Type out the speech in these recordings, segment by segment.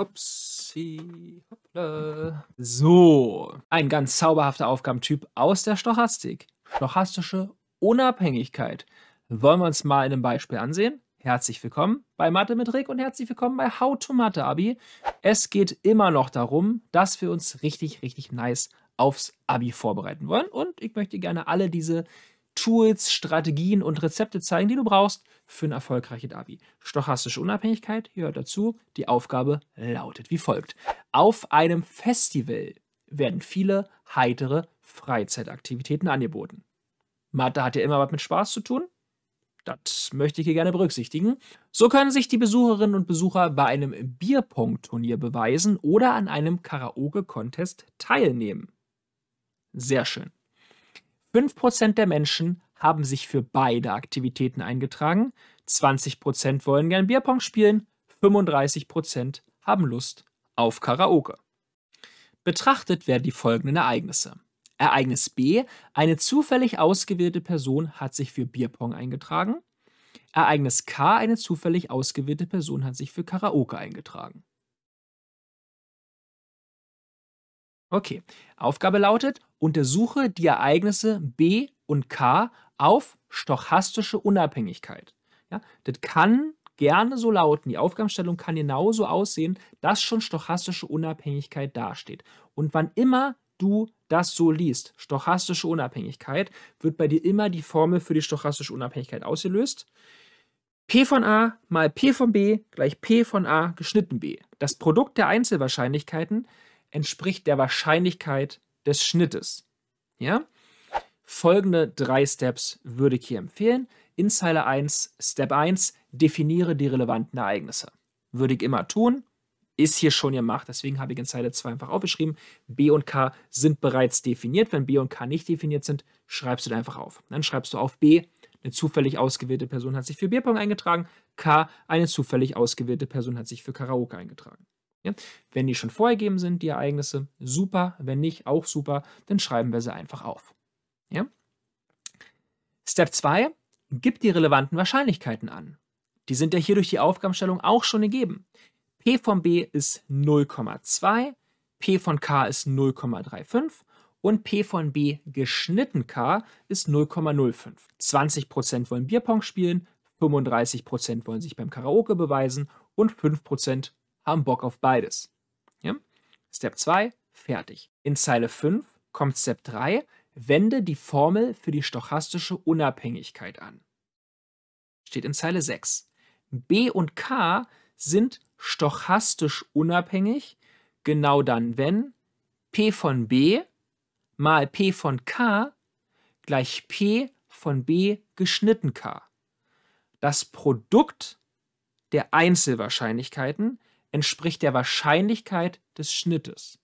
Upsi, hoppla. So, ein ganz zauberhafter Aufgabentyp aus der Stochastik. Stochastische Unabhängigkeit. Wollen wir uns mal in einem Beispiel ansehen? Herzlich willkommen bei Mathe mit Rick und herzlich willkommen bei How to Mathe Abi. Es geht immer noch darum, dass wir uns richtig, richtig nice aufs Abi vorbereiten wollen und ich möchte gerne alle diese Tools, Strategien und Rezepte zeigen, die du brauchst für ein erfolgreiches Abi. Stochastische Unabhängigkeit gehört dazu. Die Aufgabe lautet wie folgt. Auf einem Festival werden viele heitere Freizeitaktivitäten angeboten. Mathe hat ja immer was mit Spaß zu tun. Das möchte ich hier gerne berücksichtigen. So können sich die Besucherinnen und Besucher bei einem Bierpong-Turnier beweisen oder an einem Karaoke-Contest teilnehmen. Sehr schön. 5% der Menschen haben sich für beide Aktivitäten eingetragen, 20% wollen gern Bierpong spielen, 35% haben Lust auf Karaoke. Betrachtet werden die folgenden Ereignisse. Ereignis B. Eine zufällig ausgewählte Person hat sich für Bierpong eingetragen. Ereignis K. Eine zufällig ausgewählte Person hat sich für Karaoke eingetragen. Okay. Aufgabe lautet, untersuche die Ereignisse B und K auf stochastische Unabhängigkeit. Ja, das kann gerne so lauten. Die Aufgabenstellung kann genauso aussehen, dass schon stochastische Unabhängigkeit dasteht. Und wann immer du das so liest, stochastische Unabhängigkeit, wird bei dir immer die Formel für die stochastische Unabhängigkeit ausgelöst. P von A mal P von B gleich P von A geschnitten B. Das Produkt der Einzelwahrscheinlichkeiten ist, entspricht der Wahrscheinlichkeit des Schnittes. Ja? Folgende drei Steps würde ich hier empfehlen. In Zeile 1, Step 1, definiere die relevanten Ereignisse. Würde ich immer tun, ist hier schon gemacht. Deswegen habe ich in Zeile 2 einfach aufgeschrieben, B und K sind bereits definiert. Wenn B und K nicht definiert sind, schreibst du da einfach auf. Dann schreibst du auf B, eine zufällig ausgewählte Person hat sich für Bierpong eingetragen, K, eine zufällig ausgewählte Person hat sich für Karaoke eingetragen. Ja? Wenn die schon vorgegeben sind, die Ereignisse, super. Wenn nicht, auch super. Dann schreiben wir sie einfach auf. Ja? Step 2. Gib die relevanten Wahrscheinlichkeiten an. Die sind ja hier durch die Aufgabenstellung auch schon gegeben. P von B ist 0,2, P von K ist 0,35 und P von B geschnitten K ist 0,05. 20% wollen Bierpong spielen, 35% wollen sich beim Karaoke beweisen und 5% haben Bock auf beides. Ja? Step 2, fertig. In Zeile 5 kommt Step 3, wende die Formel für die stochastische Unabhängigkeit an. Steht in Zeile 6. B und K sind stochastisch unabhängig, genau dann, wenn P von B mal P von K gleich P von B geschnitten K. Das Produkt der Einzelwahrscheinlichkeiten ist, entspricht der Wahrscheinlichkeit des Schnittes.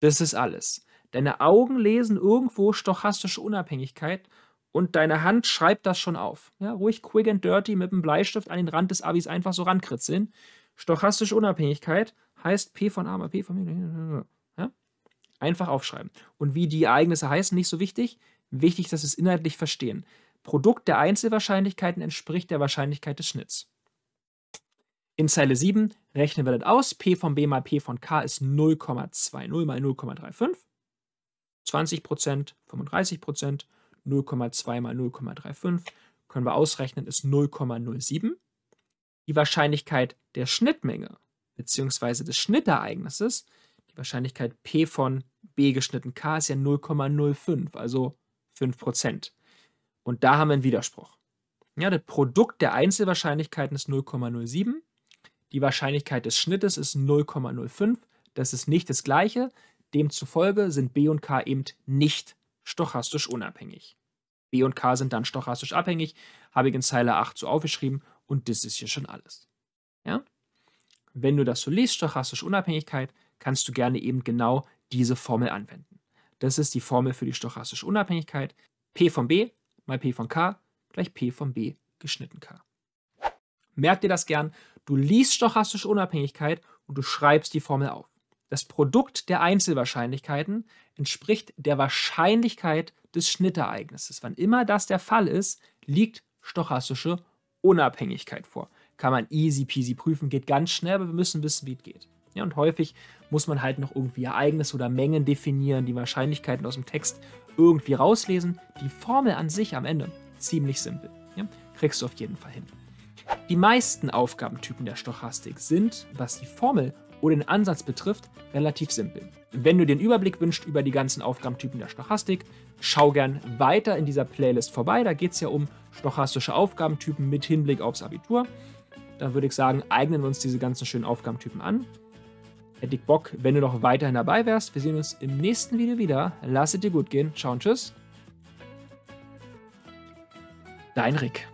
Das ist alles. Deine Augen lesen irgendwo stochastische Unabhängigkeit und deine Hand schreibt das schon auf. Ja, ruhig quick and dirty mit dem Bleistift an den Rand des Abis einfach so rankritzeln. Stochastische Unabhängigkeit heißt P von A mal P von B. Ja? Einfach aufschreiben. Und wie die Ereignisse heißen, nicht so wichtig. Wichtig, dass wir es inhaltlich verstehen. Produkt der Einzelwahrscheinlichkeiten entspricht der Wahrscheinlichkeit des Schnitts. In Zeile 7 Rechnen wir das aus. P von B mal P von K ist 0,20 mal 0,35. 20 35 0,2 mal 0,35. Können wir ausrechnen, ist 0,07. Die Wahrscheinlichkeit der Schnittmenge bzw. des Schnittereignisses, die Wahrscheinlichkeit P von B geschnitten K ist ja 0,05, also 5 Und da haben wir einen Widerspruch. Ja, das Produkt der Einzelwahrscheinlichkeiten ist 0,07 die Wahrscheinlichkeit des Schnittes ist 0,05. Das ist nicht das gleiche. Demzufolge sind B und K eben nicht stochastisch unabhängig. B und K sind dann stochastisch abhängig, habe ich in Zeile 8 so aufgeschrieben und das ist hier schon alles. Ja? Wenn du das so liest, stochastische Unabhängigkeit, kannst du gerne eben genau diese Formel anwenden. Das ist die Formel für die stochastische Unabhängigkeit. P von B mal P von K gleich P von B geschnitten K. Merk dir das gern, Du liest stochastische Unabhängigkeit und du schreibst die Formel auf. Das Produkt der Einzelwahrscheinlichkeiten entspricht der Wahrscheinlichkeit des Schnittereignisses. Wann immer das der Fall ist, liegt stochastische Unabhängigkeit vor. Kann man easy peasy prüfen, geht ganz schnell, aber wir müssen wissen, wie es geht. Ja, und häufig muss man halt noch irgendwie Ereignisse oder Mengen definieren, die Wahrscheinlichkeiten aus dem Text irgendwie rauslesen. Die Formel an sich am Ende ziemlich simpel. Ja, kriegst du auf jeden Fall hin. Die meisten Aufgabentypen der Stochastik sind, was die Formel oder den Ansatz betrifft, relativ simpel. Wenn du den Überblick wünschst über die ganzen Aufgabentypen der Stochastik, schau gern weiter in dieser Playlist vorbei. Da geht es ja um stochastische Aufgabentypen mit Hinblick aufs Abitur. Da würde ich sagen, eignen wir uns diese ganzen schönen Aufgabentypen an. Hätte ich Bock, wenn du noch weiterhin dabei wärst. Wir sehen uns im nächsten Video wieder. Lass es dir gut gehen. Ciao und tschüss. Dein Rick.